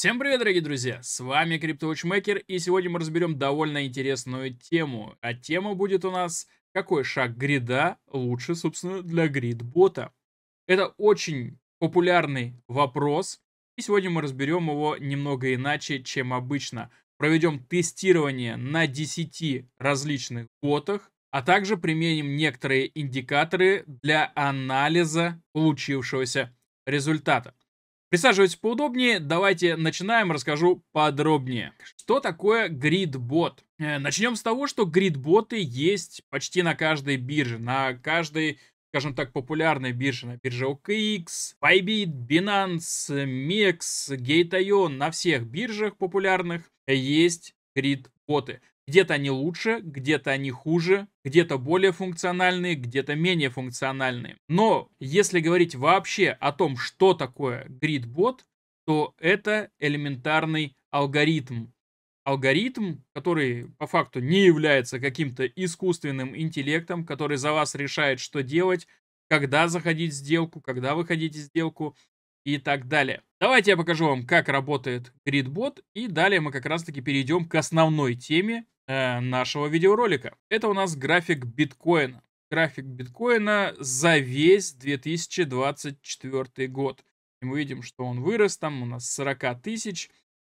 Всем привет, дорогие друзья! С вами Криптоучмейкер, и сегодня мы разберем довольно интересную тему. А тема будет у нас «Какой шаг грида лучше, собственно, для грид-бота?» Это очень популярный вопрос, и сегодня мы разберем его немного иначе, чем обычно. Проведем тестирование на 10 различных ботах, а также применим некоторые индикаторы для анализа получившегося результата. Присаживайтесь поудобнее, давайте начинаем, расскажу подробнее. Что такое гридбот? Э, начнем с того, что гридботы есть почти на каждой бирже, на каждой скажем так, популярной бирже, на бирже OKX, Bybit, Binance, MEX, Gate.io, на всех биржах популярных есть грид где-то они лучше, где-то они хуже, где-то более функциональные, где-то менее функциональные. Но если говорить вообще о том, что такое гридбот, то это элементарный алгоритм. Алгоритм, который по факту не является каким-то искусственным интеллектом, который за вас решает, что делать, когда заходить в сделку, когда выходить из сделку и так далее. Давайте я покажу вам, как работает гридбот, и далее мы как раз-таки перейдем к основной теме э, нашего видеоролика. Это у нас график биткоина. График биткоина за весь 2024 год. И мы видим, что он вырос там у нас 40 тысяч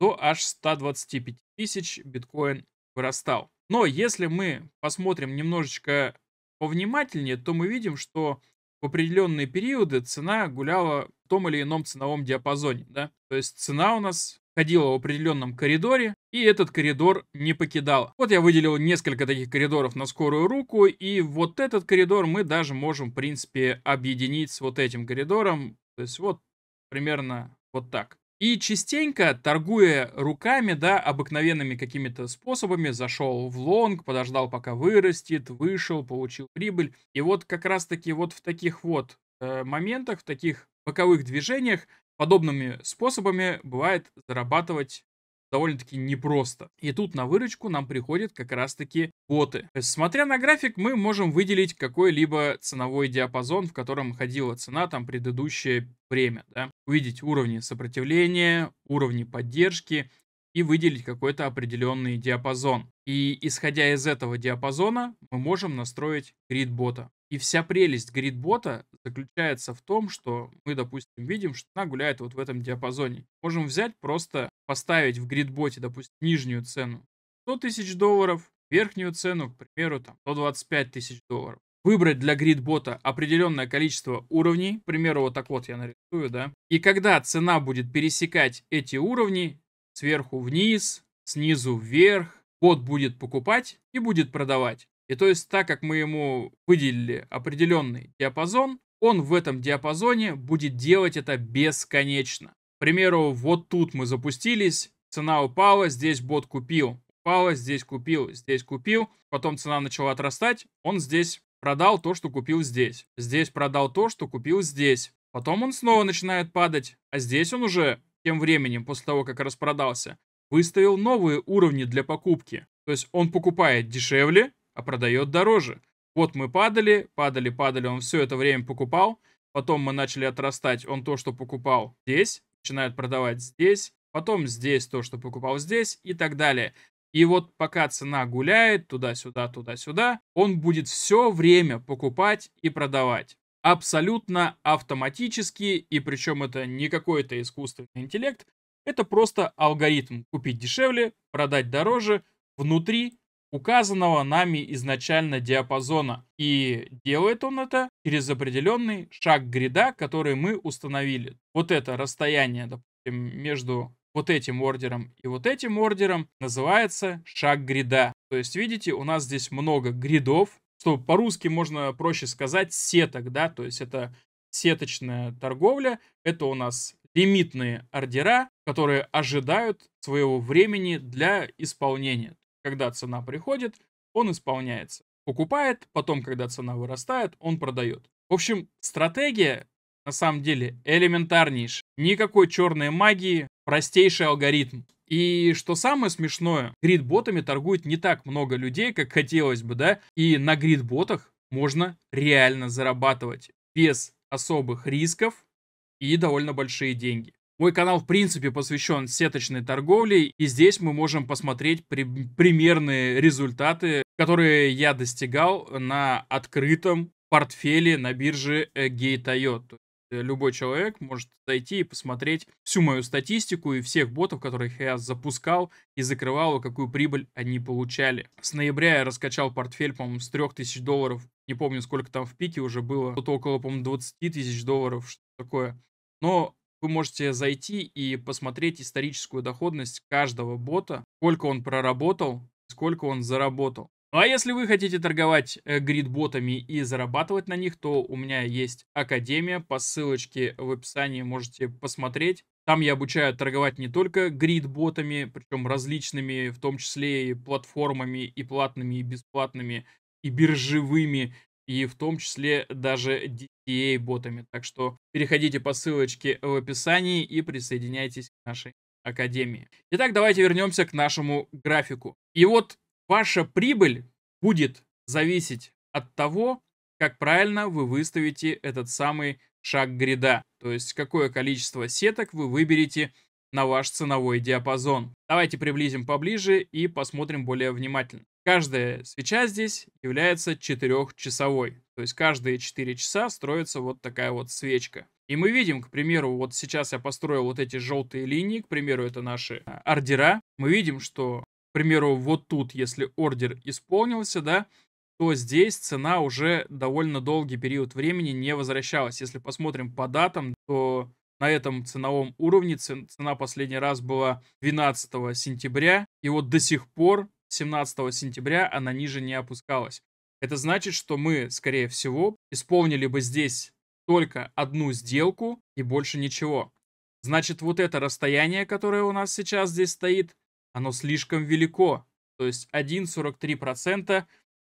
до аж 125 тысяч биткоин вырастал. Но если мы посмотрим немножечко повнимательнее, то мы видим, что в определенные периоды цена гуляла в том или ином ценовом диапазоне. Да? То есть цена у нас ходила в определенном коридоре, и этот коридор не покидала. Вот я выделил несколько таких коридоров на скорую руку, и вот этот коридор мы даже можем, в принципе, объединить с вот этим коридором. То есть вот примерно вот так. И частенько, торгуя руками, да, обыкновенными какими-то способами, зашел в лонг, подождал, пока вырастет, вышел, получил прибыль. И вот как раз-таки вот в таких вот э, моментах, в таких боковых движениях Подобными способами бывает зарабатывать довольно-таки непросто. И тут на выручку нам приходят как раз-таки боты. Смотря на график, мы можем выделить какой-либо ценовой диапазон, в котором ходила цена там предыдущее время. Да? Увидеть уровни сопротивления, уровни поддержки и выделить какой-то определенный диапазон. И исходя из этого диапазона мы можем настроить грид-бота. И вся прелесть грид-бота заключается в том, что мы, допустим, видим, что она гуляет вот в этом диапазоне. Можем взять просто поставить в грид-боте, допустим, нижнюю цену 100 тысяч долларов, верхнюю цену, к примеру, там 125 тысяч долларов. Выбрать для грид-бота определенное количество уровней, к примеру, вот так вот я нарисую, да. И когда цена будет пересекать эти уровни, сверху вниз, снизу вверх. Бот будет покупать и будет продавать. И то есть так как мы ему выделили определенный диапазон, он в этом диапазоне будет делать это бесконечно. К примеру, вот тут мы запустились, цена упала, здесь бот купил, упала, здесь купил, здесь купил, потом цена начала отрастать, он здесь продал то, что купил здесь, здесь продал то, что купил здесь. Потом он снова начинает падать, а здесь он уже тем временем, после того, как распродался, выставил новые уровни для покупки. То есть он покупает дешевле, а продает дороже. Вот мы падали, падали, падали, он все это время покупал. Потом мы начали отрастать, он то, что покупал здесь, начинает продавать здесь. Потом здесь то, что покупал здесь и так далее. И вот пока цена гуляет туда-сюда, туда-сюда, он будет все время покупать и продавать абсолютно автоматически, и причем это не какой-то искусственный интеллект, это просто алгоритм купить дешевле, продать дороже внутри указанного нами изначально диапазона. И делает он это через определенный шаг грида, который мы установили. Вот это расстояние, допустим, между вот этим ордером и вот этим ордером называется шаг грида. То есть, видите, у нас здесь много гридов, что по-русски можно проще сказать сеток, да, то есть это сеточная торговля, это у нас лимитные ордера, которые ожидают своего времени для исполнения. Когда цена приходит, он исполняется. Покупает, потом, когда цена вырастает, он продает. В общем, стратегия на самом деле элементарнейшая. Никакой черной магии, простейший алгоритм. И что самое смешное, грид-ботами торгует не так много людей, как хотелось бы, да? И на грид-ботах можно реально зарабатывать без особых рисков и довольно большие деньги. Мой канал, в принципе, посвящен сеточной торговле, и здесь мы можем посмотреть при- примерные результаты, которые я достигал на открытом портфеле на бирже э, Gate.io. Э, любой человек может зайти и посмотреть всю мою статистику и всех ботов, которых я запускал и закрывал, и какую прибыль они получали. С ноября я раскачал портфель, по-моему, с 3000 долларов. Не помню, сколько там в пике уже было. Тут около, по-моему, 20 тысяч долларов, что такое. Но вы можете зайти и посмотреть историческую доходность каждого бота, сколько он проработал, сколько он заработал. Ну а если вы хотите торговать э, гридботами и зарабатывать на них, то у меня есть академия, по ссылочке в описании можете посмотреть. Там я обучаю торговать не только гридботами, причем различными, в том числе и платформами, и платными, и бесплатными, и биржевыми, и в том числе даже DTA-ботами. Так что переходите по ссылочке в описании и присоединяйтесь к нашей академии. Итак, давайте вернемся к нашему графику. И вот Ваша прибыль будет зависеть от того, как правильно вы выставите этот самый шаг грида, то есть какое количество сеток вы выберете на ваш ценовой диапазон. Давайте приблизим поближе и посмотрим более внимательно. Каждая свеча здесь является четырехчасовой, то есть каждые четыре часа строится вот такая вот свечка. И мы видим, к примеру, вот сейчас я построил вот эти желтые линии, к примеру, это наши а, ордера. Мы видим, что примеру, вот тут, если ордер исполнился, да, то здесь цена уже довольно долгий период времени не возвращалась. Если посмотрим по датам, то на этом ценовом уровне цена последний раз была 12 сентября, и вот до сих пор 17 сентября она ниже не опускалась. Это значит, что мы, скорее всего, исполнили бы здесь только одну сделку и больше ничего. Значит, вот это расстояние, которое у нас сейчас здесь стоит, оно слишком велико. То есть 1,43%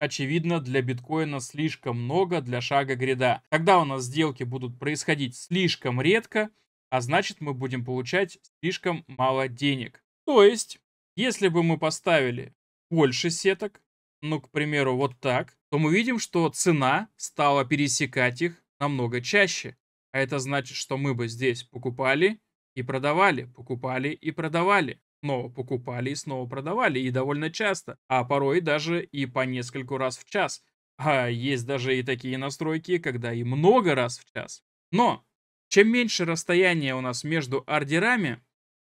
очевидно для биткоина слишком много для шага гряда. Когда у нас сделки будут происходить слишком редко, а значит мы будем получать слишком мало денег. То есть, если бы мы поставили больше сеток, ну, к примеру, вот так, то мы видим, что цена стала пересекать их намного чаще. А это значит, что мы бы здесь покупали и продавали, покупали и продавали. Но покупали и снова продавали, и довольно часто, а порой даже и по нескольку раз в час. А есть даже и такие настройки, когда и много раз в час. Но чем меньше расстояние у нас между ордерами,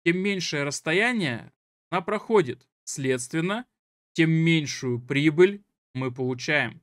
тем меньшее расстояние она проходит. Следственно, тем меньшую прибыль мы получаем.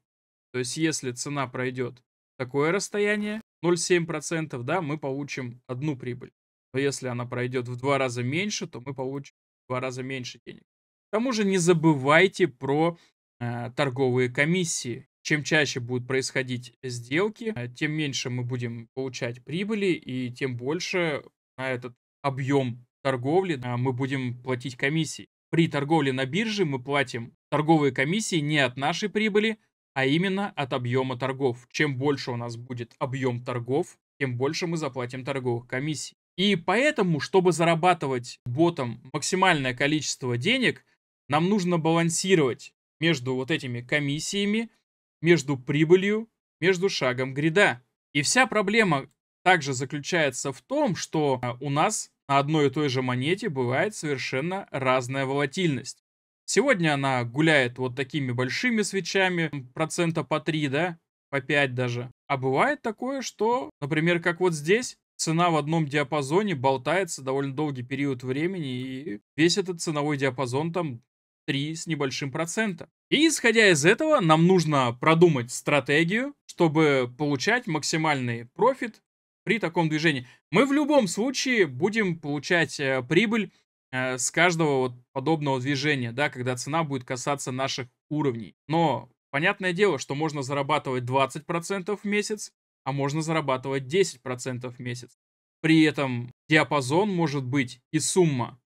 То есть если цена пройдет такое расстояние, 0,7%, да, мы получим одну прибыль. Но если она пройдет в два раза меньше, то мы получим два раза меньше денег. К тому же не забывайте про э, торговые комиссии. Чем чаще будут происходить сделки, э, тем меньше мы будем получать прибыли и тем больше на этот объем торговли э, мы будем платить комиссии. При торговле на бирже мы платим торговые комиссии не от нашей прибыли, а именно от объема торгов. Чем больше у нас будет объем торгов, тем больше мы заплатим торговых комиссий. И поэтому, чтобы зарабатывать ботом максимальное количество денег, нам нужно балансировать между вот этими комиссиями, между прибылью, между шагом грида. И вся проблема также заключается в том, что э, у нас на одной и той же монете бывает совершенно разная волатильность. Сегодня она гуляет вот такими большими свечами, процента по 3, да, по 5 даже. А бывает такое, что, например, как вот здесь, цена в одном диапазоне болтается довольно долгий период времени, и весь этот ценовой диапазон там 3 с небольшим процента. И исходя из этого, нам нужно продумать стратегию, чтобы получать максимальный профит при таком движении. Мы в любом случае будем получать э, прибыль э, с каждого вот подобного движения, да, когда цена будет касаться наших уровней. Но понятное дело, что можно зарабатывать 20% в месяц, а можно зарабатывать 10% в месяц. При этом диапазон может быть и сумма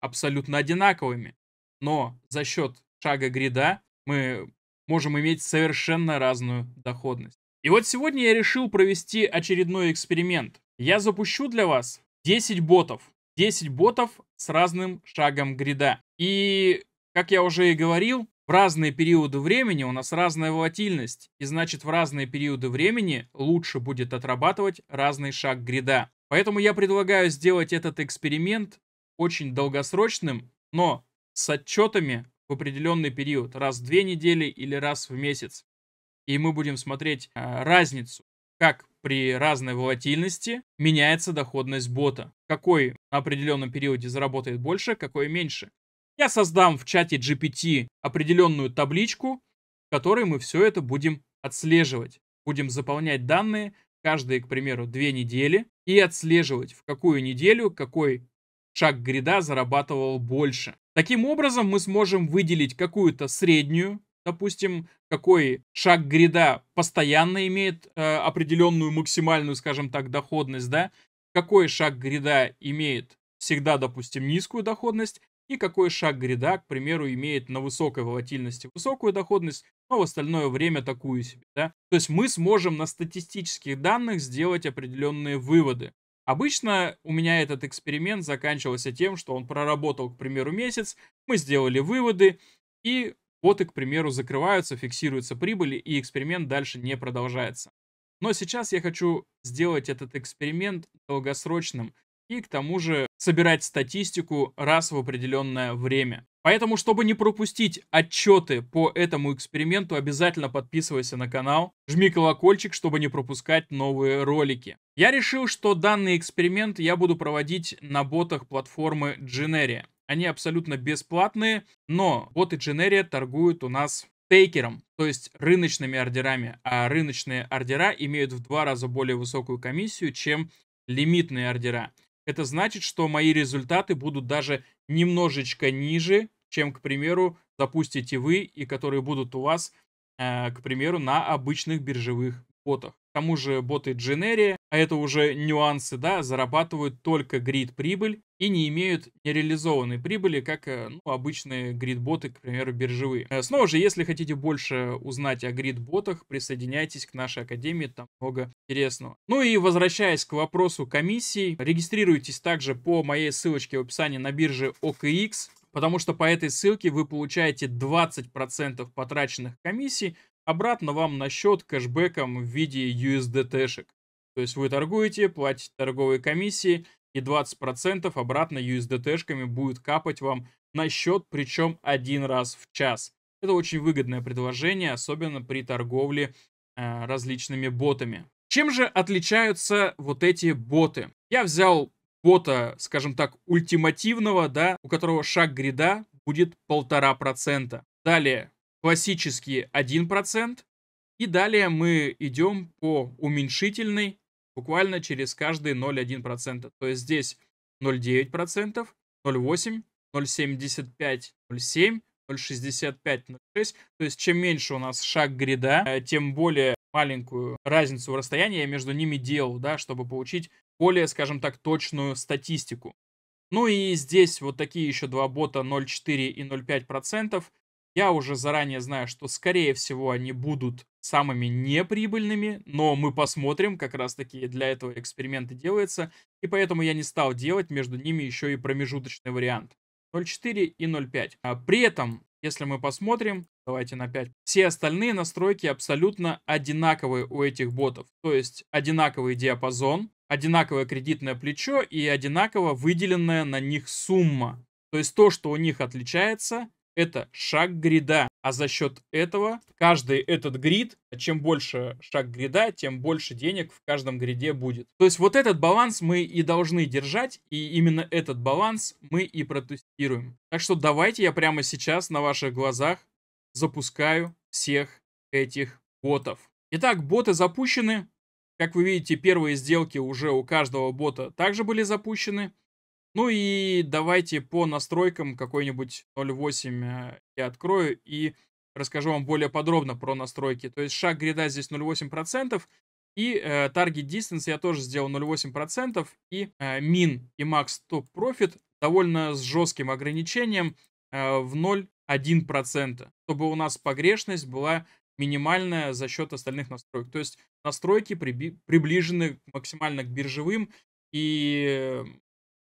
абсолютно одинаковыми, но за счет шага грида мы можем иметь совершенно разную доходность. И вот сегодня я решил провести очередной эксперимент. Я запущу для вас 10 ботов. 10 ботов с разным шагом грида. И, как я уже и говорил, в разные периоды времени у нас разная волатильность, и значит в разные периоды времени лучше будет отрабатывать разный шаг грида. Поэтому я предлагаю сделать этот эксперимент очень долгосрочным, но с отчетами в определенный период, раз в две недели или раз в месяц. И мы будем смотреть а, разницу, как при разной волатильности меняется доходность бота. Какой на определенном периоде заработает больше, какой меньше. Я создам в чате GPT определенную табличку, в которой мы все это будем отслеживать. Будем заполнять данные каждые, к примеру, две недели и отслеживать, в какую неделю какой шаг грида зарабатывал больше. Таким образом, мы сможем выделить какую-то среднюю, допустим, какой шаг грида постоянно имеет э, определенную максимальную, скажем так, доходность, да, какой шаг грида имеет всегда, допустим, низкую доходность, и какой шаг гряда, к примеру, имеет на высокой волатильности высокую доходность, но в остальное время такую себе. Да? То есть мы сможем на статистических данных сделать определенные выводы. Обычно у меня этот эксперимент заканчивался тем, что он проработал, к примеру, месяц, мы сделали выводы, и боты, к примеру, закрываются, фиксируются прибыли, и эксперимент дальше не продолжается. Но сейчас я хочу сделать этот эксперимент долгосрочным, и к тому же собирать статистику раз в определенное время. Поэтому, чтобы не пропустить отчеты по этому эксперименту, обязательно подписывайся на канал, жми колокольчик, чтобы не пропускать новые ролики. Я решил, что данный эксперимент я буду проводить на ботах платформы Generia. Они абсолютно бесплатные, но боты Generia торгуют у нас тейкером, то есть рыночными ордерами, а рыночные ордера имеют в два раза более высокую комиссию, чем лимитные ордера это значит, что мои результаты будут даже немножечко ниже, чем, к примеру, запустите вы и которые будут у вас, э, к примеру, на обычных биржевых ботах. К тому же боты Generi а это уже нюансы, да, зарабатывают только грид-прибыль и не имеют нереализованной прибыли, как э, ну, обычные грид-боты, к примеру, биржевые. Э, снова же, если хотите больше узнать о грид-ботах, присоединяйтесь к нашей академии, там много интересного. Ну и возвращаясь к вопросу комиссий, регистрируйтесь также по моей ссылочке в описании на бирже OKX, потому что по этой ссылке вы получаете 20% потраченных комиссий, обратно вам на счет кэшбэком в виде USDT-шек. То есть вы торгуете, платите торговые комиссии, и 20% обратно USDT-шками будет капать вам на счет, причем один раз в час. Это очень выгодное предложение, особенно при торговле э, различными ботами. Чем же отличаются вот эти боты? Я взял бота, скажем так, ультимативного, да, у которого шаг грида будет 1,5%. Далее классические 1%, и далее мы идем по уменьшительной буквально через каждые 0,1%. То есть здесь 0,9%, 0,8%, 0,75%, 0,7%, 0,65, 0,6. То есть чем меньше у нас шаг грида, э, тем более маленькую разницу в расстоянии я между ними делал, да, чтобы получить более, скажем так, точную статистику. Ну и здесь вот такие еще два бота 0,4 и 0,5%. Я уже заранее знаю, что, скорее всего, они будут самыми неприбыльными, но мы посмотрим, как раз-таки для этого эксперименты делаются, и поэтому я не стал делать между ними еще и промежуточный вариант. 0.4 и 0.5. А при этом, если мы посмотрим, давайте на 5, все остальные настройки абсолютно одинаковые у этих ботов. То есть одинаковый диапазон, одинаковое кредитное плечо и одинаково выделенная на них сумма. То есть то, что у них отличается, это шаг грида, а за счет этого каждый этот грид, чем больше шаг грида, тем больше денег в каждом гриде будет. То есть вот этот баланс мы и должны держать, и именно этот баланс мы и протестируем. Так что давайте я прямо сейчас на ваших глазах запускаю всех этих ботов. Итак, боты запущены. Как вы видите, первые сделки уже у каждого бота также были запущены. Ну и давайте по настройкам какой-нибудь 0.8 э, я открою и расскажу вам более подробно про настройки. То есть шаг грида здесь 0.8%, и э, Target Distance я тоже сделал 0.8%, и э, Min и Max Top Profit довольно с жестким ограничением э, в 0.1%, чтобы у нас погрешность была минимальная за счет остальных настроек. То есть настройки приближены максимально к биржевым, и э,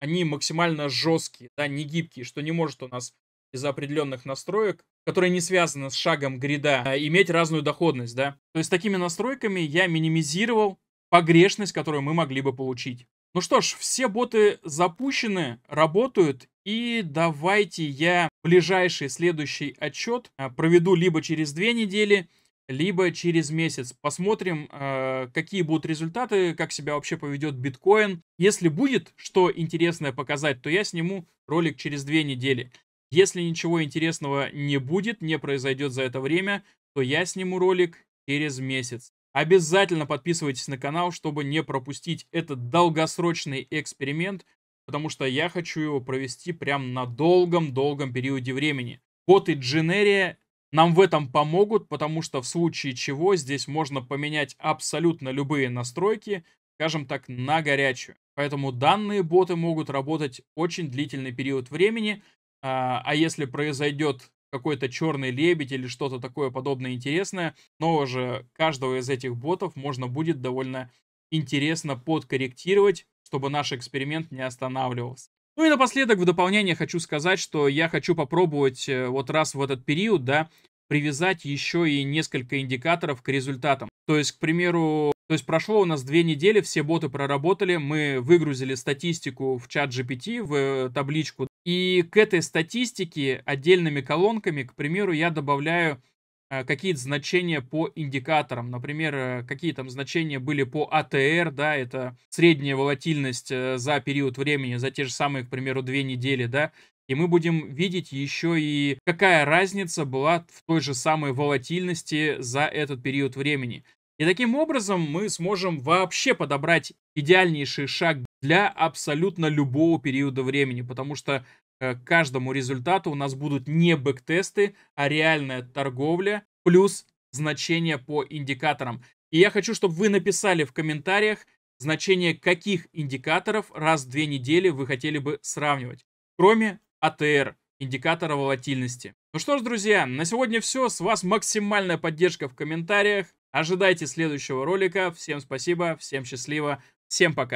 они максимально жесткие, да, не гибкие, что не может у нас из-за определенных настроек, которые не связаны с шагом грида, а, иметь разную доходность, да. То есть такими настройками я минимизировал погрешность, которую мы могли бы получить. Ну что ж, все боты запущены, работают, и давайте я ближайший следующий отчет а, проведу либо через две недели, либо через месяц. Посмотрим, э, какие будут результаты, как себя вообще поведет биткоин. Если будет что интересное показать, то я сниму ролик через две недели. Если ничего интересного не будет, не произойдет за это время, то я сниму ролик через месяц. Обязательно подписывайтесь на канал, чтобы не пропустить этот долгосрочный эксперимент, потому что я хочу его провести прямо на долгом-долгом периоде времени. Вот и Дженерия нам в этом помогут, потому что в случае чего здесь можно поменять абсолютно любые настройки, скажем так, на горячую. Поэтому данные боты могут работать очень длительный период времени, а, а если произойдет какой-то черный лебедь или что-то такое подобное интересное, но уже каждого из этих ботов можно будет довольно интересно подкорректировать, чтобы наш эксперимент не останавливался. Ну и напоследок, в дополнение хочу сказать, что я хочу попробовать э, вот раз в этот период, да, привязать еще и несколько индикаторов к результатам. То есть, к примеру, то есть прошло у нас две недели, все боты проработали, мы выгрузили статистику в чат GPT, в э, табличку, и к этой статистике отдельными колонками, к примеру, я добавляю Э, какие-то значения по индикаторам. Например, э, какие там значения были по АТР, да, это средняя волатильность э, за период времени, за те же самые, к примеру, две недели, да, и мы будем видеть еще и какая разница была в той же самой волатильности за этот период времени. И таким образом мы сможем вообще подобрать идеальнейший шаг для абсолютно любого периода времени, потому что Э, к каждому результату у нас будут не бэк тесты, а реальная торговля плюс значения по индикаторам. И я хочу, чтобы вы написали в комментариях значение каких индикаторов раз в две недели вы хотели бы сравнивать, кроме АТР, индикатора волатильности. Ну что ж, друзья, на сегодня все. С вас максимальная поддержка в комментариях. Ожидайте следующего ролика. Всем спасибо, всем счастливо, всем пока.